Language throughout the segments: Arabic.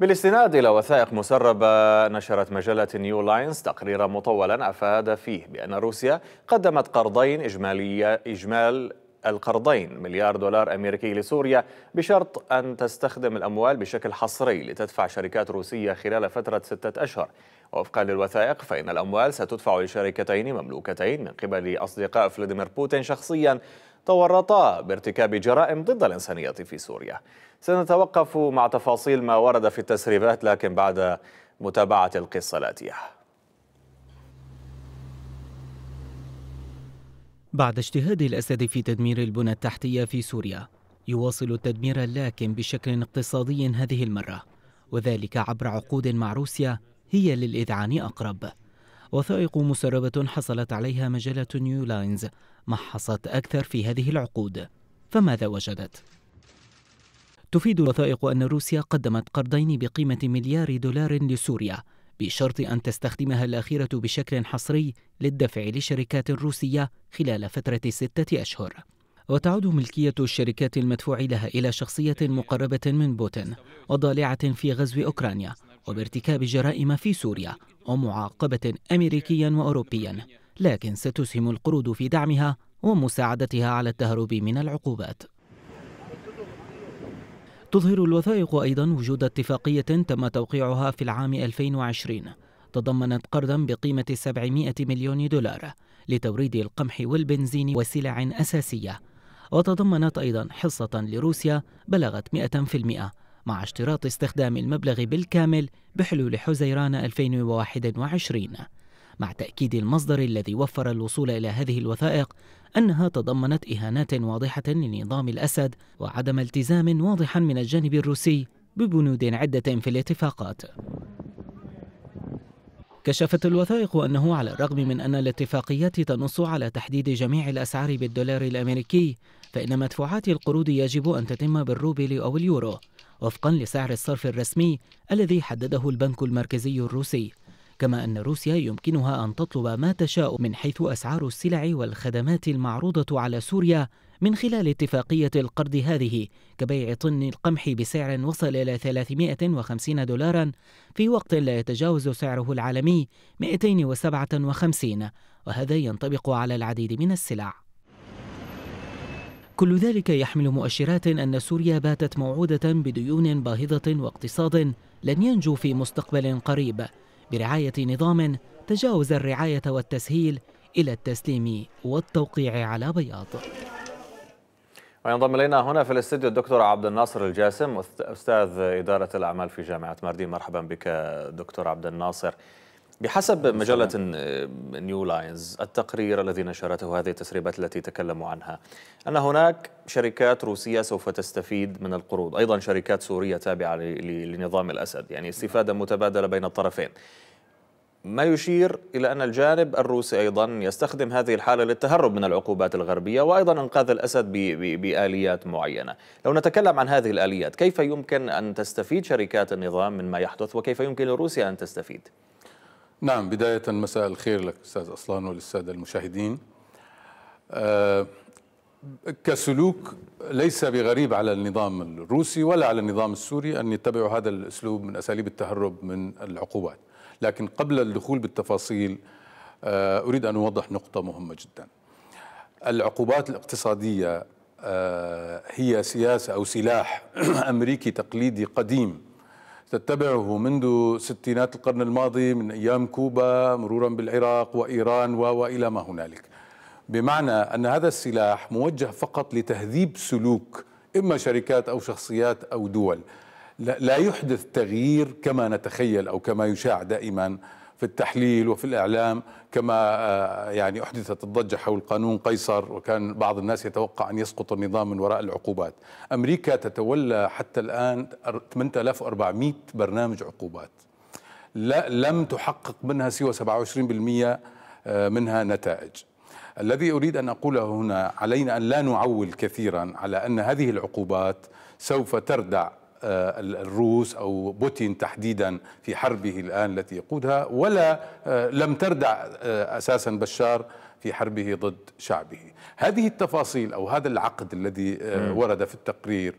بالاستناد إلى وثائق مسربة نشرت مجلة نيو لاينز تقريرا مطولا أفاد فيه بأن روسيا قدمت قرضين إجمالية إجمال القرضين مليار دولار أمريكي لسوريا بشرط أن تستخدم الأموال بشكل حصري لتدفع شركات روسية خلال فترة ستة أشهر وفقا للوثائق فإن الأموال ستدفع لشركتين مملوكتين من قبل أصدقاء فلاديمير بوتين شخصيا تورطا بارتكاب جرائم ضد الإنسانية في سوريا سنتوقف مع تفاصيل ما ورد في التسريبات لكن بعد متابعة القصة الآتية بعد اجتهاد الأسد في تدمير البنى التحتية في سوريا يواصل التدمير لكن بشكل اقتصادي هذه المرة وذلك عبر عقود مع روسيا هي للإذعان أقرب وثائق مسربة حصلت عليها مجلة نيو لاينز محصت أكثر في هذه العقود فماذا وجدت؟ تفيد الوثائق أن روسيا قدمت قرضين بقيمة مليار دولار لسوريا بشرط أن تستخدمها الأخيرة بشكل حصري للدفع لشركات روسية خلال فترة ستة أشهر وتعود ملكية الشركات المدفوع لها إلى شخصية مقربة من بوتين وضالعة في غزو أوكرانيا وبارتكاب جرائم في سوريا ومعاقبة أمريكيا وأوروبيا لكن ستسهم القروض في دعمها ومساعدتها على التهرب من العقوبات تظهر الوثائق أيضا وجود اتفاقية تم توقيعها في العام 2020 تضمنت قرضا بقيمة 700 مليون دولار لتوريد القمح والبنزين وسلع أساسية وتضمنت أيضا حصة لروسيا بلغت 100% مع اشتراط استخدام المبلغ بالكامل بحلول حزيران 2021 مع تأكيد المصدر الذي وفر الوصول إلى هذه الوثائق أنها تضمنت إهانات واضحة لنظام الأسد وعدم التزام واضح من الجانب الروسي ببنود عدة في الاتفاقات كشفت الوثائق أنه على الرغم من أن الاتفاقيات تنص على تحديد جميع الأسعار بالدولار الأمريكي فإن مدفوعات القروض يجب أن تتم بالروبل أو اليورو وفقا لسعر الصرف الرسمي الذي حدده البنك المركزي الروسي كما أن روسيا يمكنها أن تطلب ما تشاء من حيث أسعار السلع والخدمات المعروضة على سوريا من خلال اتفاقية القرض هذه كبيع طن القمح بسعر وصل إلى 350 دولارا في وقت لا يتجاوز سعره العالمي 257 وهذا ينطبق على العديد من السلع كل ذلك يحمل مؤشرات أن سوريا باتت موعودة بديون باهظة واقتصاد لن ينجو في مستقبل قريب برعاية نظام تجاوز الرعاية والتسهيل إلى التسليم والتوقيع على بياض وينضم الينا هنا في الاستديو الدكتور عبد الناصر الجاسم استاذ اداره الاعمال في جامعه ماردين مرحبا بك دكتور عبد الناصر بحسب نعم، مجلة نيو لاينز التقرير الذي نشرته هذه التسريبات التي تكلموا عنها أن هناك شركات روسية سوف تستفيد من القروض أيضا شركات سورية تابعة لنظام الأسد يعني استفادة متبادلة بين الطرفين ما يشير إلى أن الجانب الروسي أيضا يستخدم هذه الحالة للتهرب من العقوبات الغربية وأيضا إنقاذ الأسد بآليات معينة لو نتكلم عن هذه الآليات كيف يمكن أن تستفيد شركات النظام من ما يحدث وكيف يمكن لروسيا أن تستفيد؟ نعم بداية مساء الخير لك أستاذ أصلان وللسادة المشاهدين آه، كسلوك ليس بغريب على النظام الروسي ولا على النظام السوري أن يتبعوا هذا الأسلوب من أساليب التهرب من العقوبات لكن قبل الدخول بالتفاصيل آه، أريد أن أوضح نقطة مهمة جدا العقوبات الاقتصادية آه، هي سياسة أو سلاح أمريكي تقليدي قديم تتبعه منذ ستينات القرن الماضي من أيام كوبا مرورا بالعراق وإيران وإلى ما هنالك بمعنى أن هذا السلاح موجه فقط لتهذيب سلوك إما شركات أو شخصيات أو دول لا يحدث تغيير كما نتخيل أو كما يشاع دائما في التحليل وفي الإعلام كما آه، يعني أحدثت الضجة حول قانون قيصر وكان بعض الناس يتوقع أن يسقط النظام من وراء العقوبات أمريكا تتولى حتى الآن 8400 برنامج عقوبات لا لم تحقق منها سوى 27% آه، منها نتائج الذي أريد أن أقوله هنا علينا أن لا نعول كثيرا على أن هذه العقوبات سوف تردع آه، الروس أو بوتين تحديدا في حربه الآن التي يقودها ولا آه، لم تردع آه، أساسا بشار في حربه ضد شعبه هذه التفاصيل أو هذا العقد الذي ورد في التقرير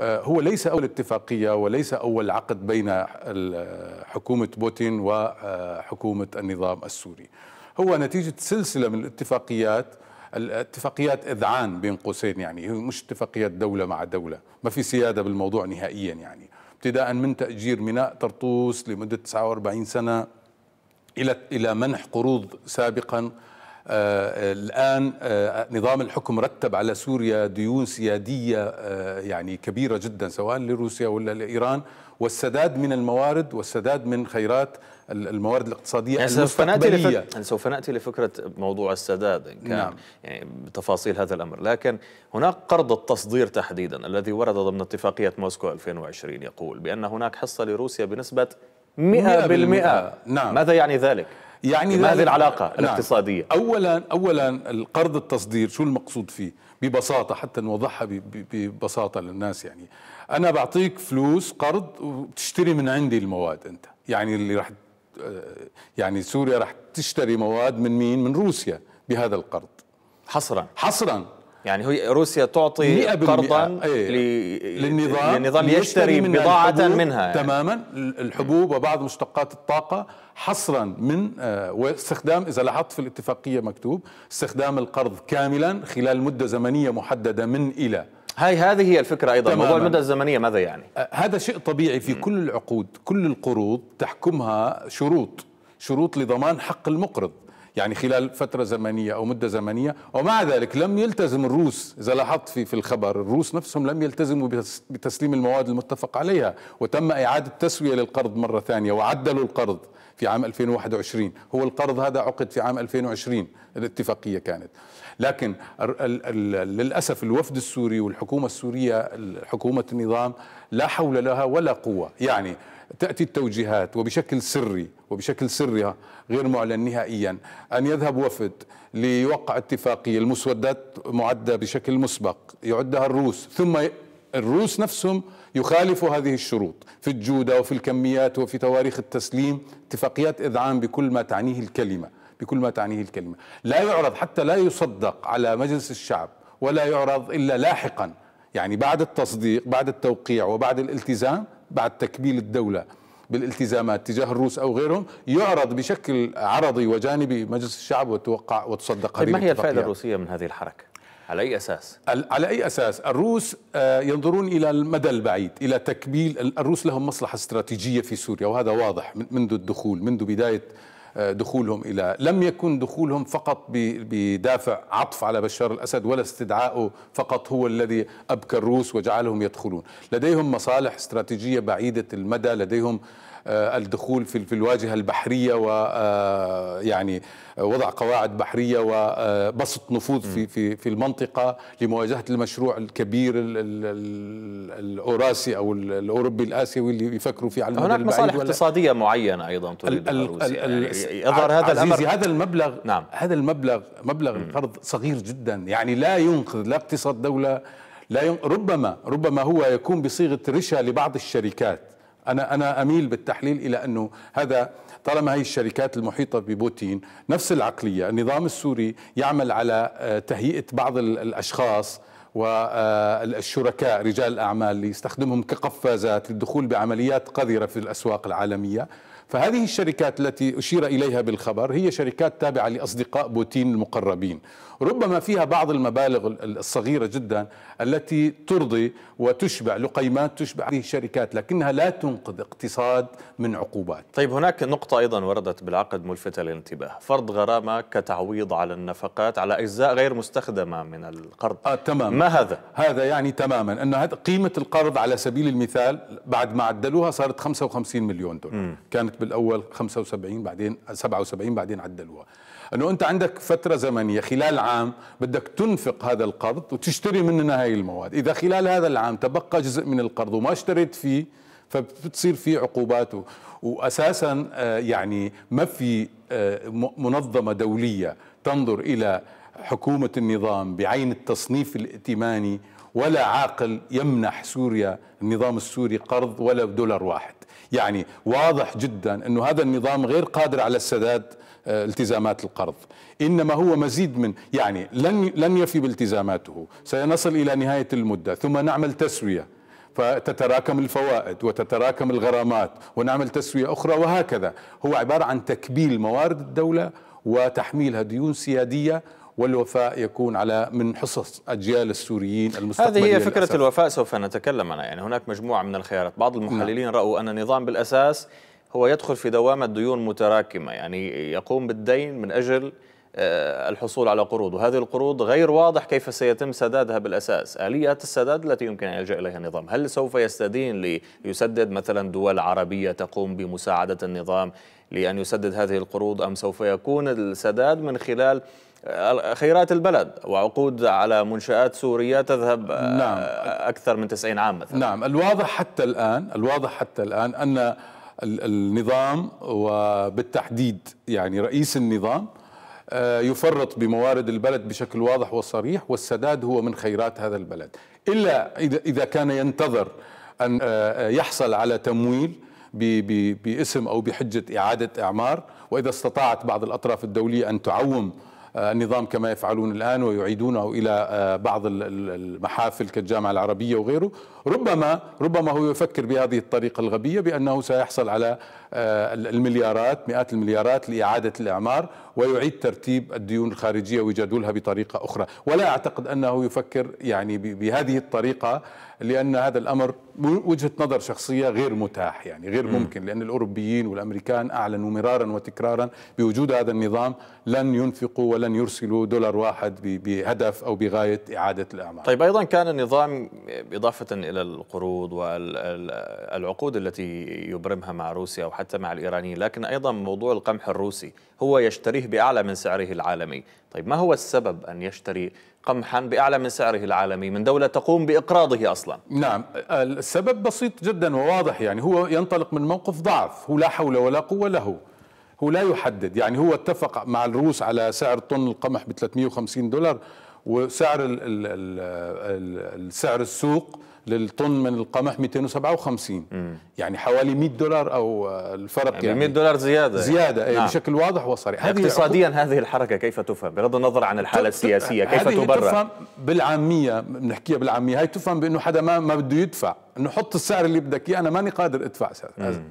هو ليس أول اتفاقية وليس أول عقد بين حكومة بوتين وحكومة النظام السوري هو نتيجة سلسلة من الاتفاقيات الاتفاقيات اذعان بين قوسين يعني مش اتفاقيات دوله مع دوله ما في سياده بالموضوع نهائيا يعني ابتداء من تاجير ميناء طرطوس لمده 49 سنه الى الى منح قروض سابقا آه، الآن آه، نظام الحكم رتب على سوريا ديون سيادية آه، يعني كبيرة جدا سواء لروسيا ولا لإيران والسداد من الموارد والسداد من خيرات الموارد الاقتصادية يعني المستقبلية سوف نأتي, لفك... يعني سوف نأتي لفكرة موضوع السداد إن كان نعم. يعني بتفاصيل هذا الأمر لكن هناك قرض التصدير تحديدا الذي ورد ضمن اتفاقية موسكو 2020 يقول بأن هناك حصة لروسيا بنسبة 100%, 100% نعم. ماذا يعني ذلك؟ يعني ما هذه العلاقة نعم. الاقتصادية نعم. أولا أولا القرض التصدير شو المقصود فيه ببساطة حتى نوضحها ببساطة للناس يعني أنا بعطيك فلوس قرض وتشتري من عندي المواد أنت يعني اللي راح آه، يعني سوريا راح تشتري مواد من مين من روسيا بهذا القرض حصرا حصرا يعني هي روسيا تعطي قرضا أيه. للنظام للنظام يشتري من بضاعة منها يعني. تماما الحبوب وبعض مشتقات الطاقة حصرا من آه، واستخدام إذا لاحظت في الاتفاقية مكتوب استخدام القرض كاملا خلال مدة زمنية محددة من إلى هاي هذه هي الفكرة أيضا تماماً. موضوع المدة الزمنية ماذا يعني؟ آه، هذا شيء طبيعي في كل العقود كل القروض تحكمها شروط شروط لضمان حق المقرض يعني خلال فترة زمنية أو مدة زمنية ومع ذلك لم يلتزم الروس إذا لاحظت في في الخبر الروس نفسهم لم يلتزموا بتسليم المواد المتفق عليها وتم إعادة تسوية للقرض مرة ثانية وعدلوا القرض في عام 2021 هو القرض هذا عقد في عام 2020 الاتفاقية كانت لكن للأسف الوفد السوري والحكومة السورية حكومة النظام لا حول لها ولا قوة يعني تأتي التوجيهات وبشكل سري وبشكل سرها غير معلن نهائيا أن يذهب وفد ليوقع اتفاقية المسودات معدة بشكل مسبق يعدها الروس ثم الروس نفسهم يخالفوا هذه الشروط في الجودة وفي الكميات وفي تواريخ التسليم اتفاقيات إذعان بكل ما تعنيه الكلمة بكل ما تعنيه الكلمة لا يعرض حتى لا يصدق على مجلس الشعب ولا يعرض إلا لاحقا يعني بعد التصديق بعد التوقيع وبعد الالتزام بعد تكبيل الدولة بالالتزامات تجاه الروس او غيرهم يعرض بشكل عرضي وجانبي مجلس الشعب وتوقع وتصدق هذه طيب، ما هي الفائده الروسيه من هذه الحركه؟ على اي اساس؟ على اي اساس؟ الروس آه، ينظرون الى المدى البعيد، الى تكبيل الروس لهم مصلحه استراتيجيه في سوريا وهذا واضح منذ الدخول منذ بدايه دخولهم إلى لم يكن دخولهم فقط بدافع عطف على بشار الأسد ولا استدعائه فقط هو الذي أبكى الروس وجعلهم يدخلون لديهم مصالح استراتيجية بعيدة المدى لديهم آه، الدخول في الواجهة البحرية ويعني آه، آه، وضع قواعد بحرية وبسط نفوذ في في في المنطقة لمواجهة المشروع الكبير الأوراسي أو الأوروبي الآسيوي اللي يفكروا فيه على المدى هناك مصالح اقتصادية معينة أيضا تريد يعني يظهر هذا الأمر هذا المبلغ نعم. هذا المبلغ مبلغ القرض صغير جدا يعني لا ينقذ لا اقتصاد دولة لا ربما ربما هو يكون بصيغه رشا لبعض الشركات أنا أنا أميل بالتحليل إلى أنه هذا طالما هي الشركات المحيطة ببوتين نفس العقلية النظام السوري يعمل على آه، تهيئة بعض الأشخاص والشركاء آه، رجال الأعمال ليستخدمهم كقفازات للدخول بعمليات قذرة في الأسواق العالمية فهذه الشركات التي أشير إليها بالخبر هي شركات تابعة لأصدقاء بوتين المقربين ربما فيها بعض المبالغ الصغيرة جدا التي ترضي وتشبع لقيمات تشبع هذه الشركات لكنها لا تنقذ اقتصاد من عقوبات طيب هناك نقطة أيضا وردت بالعقد ملفتة للانتباه فرض غرامة كتعويض على النفقات على أجزاء غير مستخدمة من القرض آه تمام ما هذا؟ هذا يعني تماما أن قيمة القرض على سبيل المثال بعد ما عدلوها صارت 55 مليون دولار م. كانت بالاول 75 بعدين 77 بعدين عدلوها انه انت عندك فتره زمنيه خلال عام بدك تنفق هذا القرض وتشتري مننا هاي المواد اذا خلال هذا العام تبقى جزء من القرض وما اشتريت فيه فبتصير في عقوبات واساسا آه، يعني ما في آه، منظمه دوليه تنظر الى حكومه النظام بعين التصنيف الائتماني ولا عاقل يمنح سوريا النظام السوري قرض ولا دولار واحد يعني واضح جدا أنه هذا النظام غير قادر على السداد آه، التزامات القرض إنما هو مزيد من يعني لن, لن يفي بالتزاماته سنصل إلى نهاية المدة ثم نعمل تسوية فتتراكم الفوائد وتتراكم الغرامات ونعمل تسوية أخرى وهكذا هو عبارة عن تكبيل موارد الدولة وتحميلها ديون سيادية والوفاء يكون على من حصص أجيال السوريين المستقبلية هذه هي فكرة للأسف. الوفاء سوف نتكلم عنها يعني هناك مجموعة من الخيارات بعض المحللين نعم. رأوا أن النظام بالأساس هو يدخل في دوامة ديون متراكمة يعني يقوم بالدين من أجل آه، الحصول على قروض وهذه القروض غير واضح كيف سيتم سدادها بالأساس آليات السداد التي يمكن أن يلجأ إليها النظام هل سوف يستدين ليسدد مثلا دول عربية تقوم بمساعدة النظام لأن يسدد هذه القروض أم سوف يكون السداد من خلال آه، خيرات البلد وعقود على منشآت سورية تذهب آه، نعم. أكثر من 90 عام مثلا نعم الواضح حتى الآن الواضح حتى الآن أن النظام وبالتحديد يعني رئيس النظام آه، يفرط بموارد البلد بشكل واضح وصريح والسداد هو من خيرات هذا البلد إلا إذا كان ينتظر أن آه، آه، يحصل على تمويل باسم أو بحجة إعادة إعمار وإذا استطاعت بعض الأطراف الدولية أن تعوم النظام كما يفعلون الآن ويعيدونه إلى بعض المحافل كالجامعة العربية وغيره ربما ربما هو يفكر بهذه الطريقة الغبية بأنه سيحصل على المليارات مئات المليارات لإعادة الإعمار ويعيد ترتيب الديون الخارجية ويجادلها بطريقة أخرى ولا أعتقد أنه يفكر يعني بهذه الطريقة لأن هذا الأمر وجهة نظر شخصية غير متاح يعني غير ممكن لأن الأوروبيين والأمريكان أعلنوا مرارا وتكرارا بوجود هذا النظام لن ينفقوا ولن يرسلوا دولار واحد بهدف أو بغاية إعادة الأعمال طيب أيضا كان النظام إضافة إلى القروض والعقود التي يبرمها مع روسيا أو حتى مع الإيرانيين لكن أيضا موضوع القمح الروسي هو يشتريه يشتريه بأعلى من سعره العالمي طيب ما هو السبب أن يشتري قمحا بأعلى من سعره العالمي من دولة تقوم بإقراضه أصلا نعم السبب بسيط جدا وواضح يعني هو ينطلق من موقف ضعف هو لا حول ولا قوة له هو لا يحدد يعني هو اتفق مع الروس على سعر طن القمح ب 350 دولار وسعر السعر السوق للطن من القمح 257 مم. يعني حوالي 100 دولار او الفرق يعني, يعني 100 دولار زياده يعني. زياده يعني. بشكل واضح وصريح اقتصاديا هذه الحركه كيف تفهم بغض النظر عن الحاله السياسيه كيف تبرر تفهم بالعاميه بنحكيها بالعاميه هي تفهم بانه حدا ما ما بده يدفع انه حط السعر اللي بدك اياه انا ماني قادر ادفع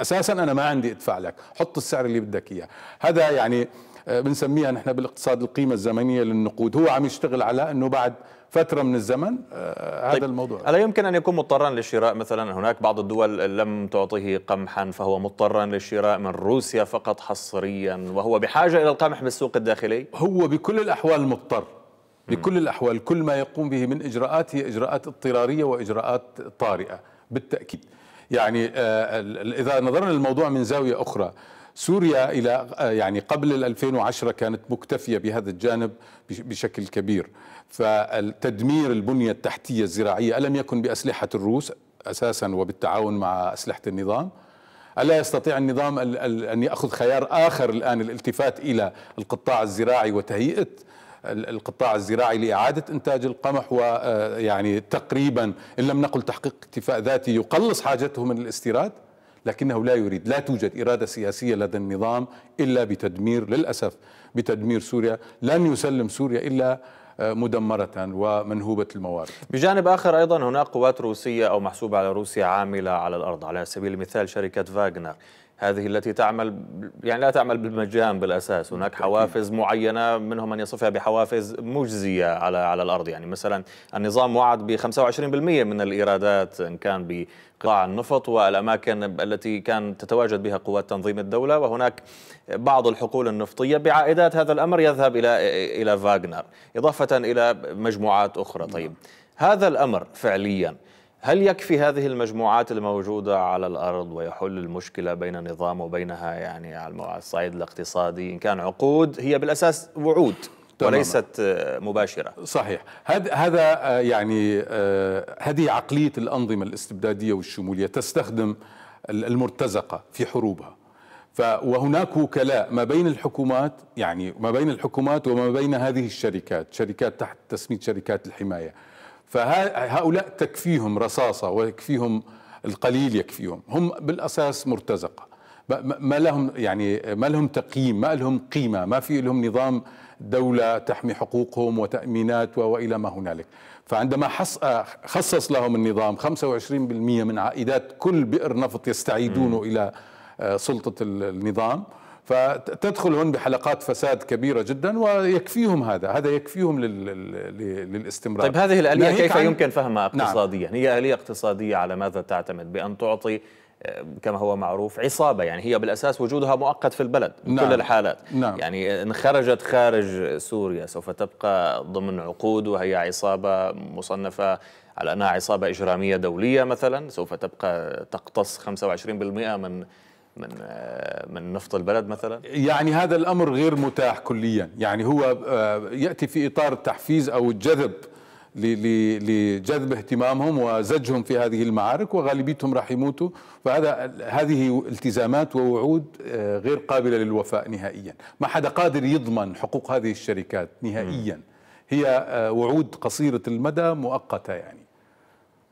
اساسا انا ما عندي ادفع لك حط السعر اللي بدك اياه هذا يعني آه، بنسميها نحن بالاقتصاد القيمه الزمنيه للنقود هو عم يشتغل على انه بعد فتره من الزمن آه، هذا طيب الموضوع الا يمكن ان يكون مضطرا للشراء مثلا هناك بعض الدول لم تعطيه قمحا فهو مضطرا للشراء من روسيا فقط حصريا وهو بحاجه الى القمح بالسوق الداخلي هو بكل الاحوال مضطر بكل الاحوال كل ما يقوم به من اجراءات هي اجراءات اضطراريه واجراءات طارئه بالتاكيد يعني آه، اذا نظرنا للموضوع من زاويه اخرى سوريا إلى آه، يعني قبل 2010 كانت مكتفية بهذا الجانب بشكل كبير فتدمير البنية التحتية الزراعية ألم يكن بأسلحة الروس أساسا وبالتعاون مع أسلحة النظام ألا يستطيع النظام أن يأخذ خيار آخر الآن الالتفات إلى القطاع الزراعي وتهيئة القطاع الزراعي لإعادة إنتاج القمح ويعني آه، تقريبا إن لم نقل تحقيق اكتفاء ذاتي يقلص حاجته من الاستيراد لكنه لا يريد لا توجد إرادة سياسية لدى النظام إلا بتدمير للأسف بتدمير سوريا لن يسلم سوريا إلا آه، مدمرة ومنهوبة الموارد بجانب آخر أيضا هناك قوات روسية أو محسوبة على روسيا عاملة على الأرض على سبيل المثال شركة فاغنر هذه التي تعمل يعني لا تعمل بالمجان بالاساس هناك حوافز معينه منهم من يصفها بحوافز مجزيه على على الارض يعني مثلا النظام وعد ب 25% من الايرادات ان كان بقطاع النفط والاماكن التي كان تتواجد بها قوات تنظيم الدوله وهناك بعض الحقول النفطيه بعائدات هذا الامر يذهب الى الى فاغنر اضافه الى مجموعات اخرى طيب نعم. هذا الامر فعليا هل يكفي هذه المجموعات الموجودة على الأرض ويحل المشكلة بين النظام وبينها يعني على الصعيد الاقتصادي إن كان عقود هي بالأساس وعود وليست آه، مباشرة صحيح هذا آه، يعني آه، هذه عقلية الأنظمة الاستبدادية والشمولية تستخدم المرتزقة في حروبها وهناك وكلاء ما بين الحكومات يعني ما بين الحكومات وما بين هذه الشركات شركات تحت تسمية شركات الحماية فهؤلاء تكفيهم رصاصة ويكفيهم القليل يكفيهم هم بالأساس مرتزقة ما لهم يعني ما لهم تقييم ما لهم قيمة ما في لهم نظام دولة تحمي حقوقهم وتأمينات وإلى ما هنالك فعندما خصص لهم النظام 25% من عائدات كل بئر نفط يستعيدونه إلى آه، سلطة النظام فتدخل هون بحلقات فساد كبيرة جدا ويكفيهم هذا هذا يكفيهم للاستمرار طيب هذه الآلية كيف عن... يمكن فهمها نعم. اقتصاديا نعم. هي آلية اقتصادية على ماذا تعتمد بأن تعطي آه، كما هو معروف عصابة يعني هي بالأساس وجودها مؤقت في البلد نعم. كل الحالات نعم. يعني إن خرجت خارج سوريا سوف تبقى ضمن عقود وهي عصابة مصنفة على أنها عصابة إجرامية دولية مثلا سوف تبقى تقتص 25% من من من نفط البلد مثلا؟ يعني هذا الامر غير متاح كليا، يعني هو آه، ياتي في اطار التحفيز او الجذب لجذب اهتمامهم وزجهم في هذه المعارك وغالبيتهم راح يموتوا فهذا هذه التزامات ووعود آه، غير قابله للوفاء نهائيا، ما حدا قادر يضمن حقوق هذه الشركات نهائيا هي آه، وعود قصيره المدى مؤقته يعني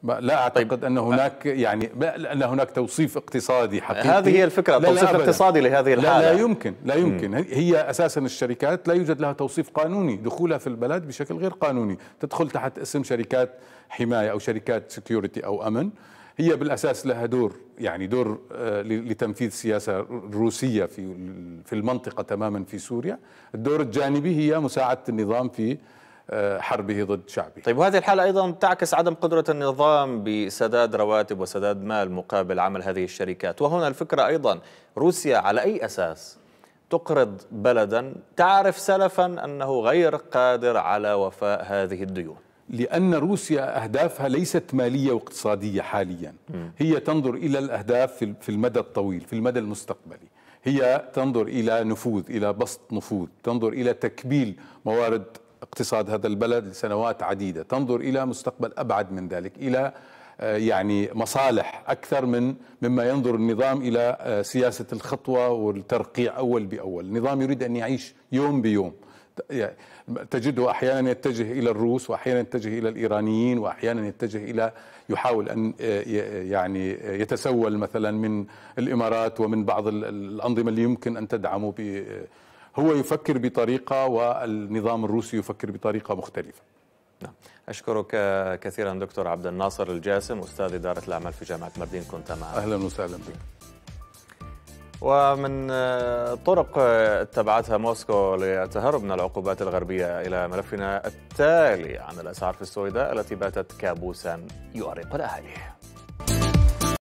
لا طيب. اعتقد طيب. ان هناك يعني ان هناك توصيف اقتصادي حقيقي هذه هي الفكره توصيف اقتصادي لهذه الحاله لا, لا يمكن لا يمكن م. هي اساسا الشركات لا يوجد لها توصيف قانوني دخولها في البلد بشكل غير قانوني تدخل تحت اسم شركات حمايه او شركات سكيورتي او امن هي بالاساس لها دور يعني دور آه، لتنفيذ سياسه روسيه في في المنطقه تماما في سوريا الدور الجانبي هي مساعده النظام في آه، حربه ضد شعبه طيب وهذه الحالة أيضا تعكس عدم قدرة النظام بسداد رواتب وسداد مال مقابل عمل هذه الشركات وهنا الفكرة أيضا روسيا على أي أساس تقرض بلدا تعرف سلفا أنه غير قادر على وفاء هذه الديون لأن روسيا أهدافها ليست مالية واقتصادية حاليا هي تنظر إلى الأهداف في المدى الطويل في المدى المستقبلي هي تنظر إلى نفوذ إلى بسط نفوذ تنظر إلى تكبيل موارد اقتصاد هذا البلد لسنوات عديدة تنظر إلى مستقبل أبعد من ذلك إلى آه، يعني مصالح أكثر من مما ينظر النظام إلى آه، سياسة الخطوة والترقيع أول بأول النظام يريد أن يعيش يوم بيوم تجده احيانا يتجه الى الروس واحيانا يتجه الى الايرانيين واحيانا يتجه الى يحاول ان آه، يعني يتسول مثلا من الامارات ومن بعض الانظمه اللي يمكن ان تدعمه هو يفكر بطريقة والنظام الروسي يفكر بطريقة مختلفة نعم أشكرك كثيرا دكتور عبد الناصر الجاسم أستاذ إدارة الأعمال في جامعة مردين كنت معنا أهلا وسهلا بك ومن آه، طرق اتبعتها موسكو للتهرب من العقوبات الغربية إلى ملفنا التالي عن الأسعار في السويداء التي باتت كابوسا يؤرق الأهالي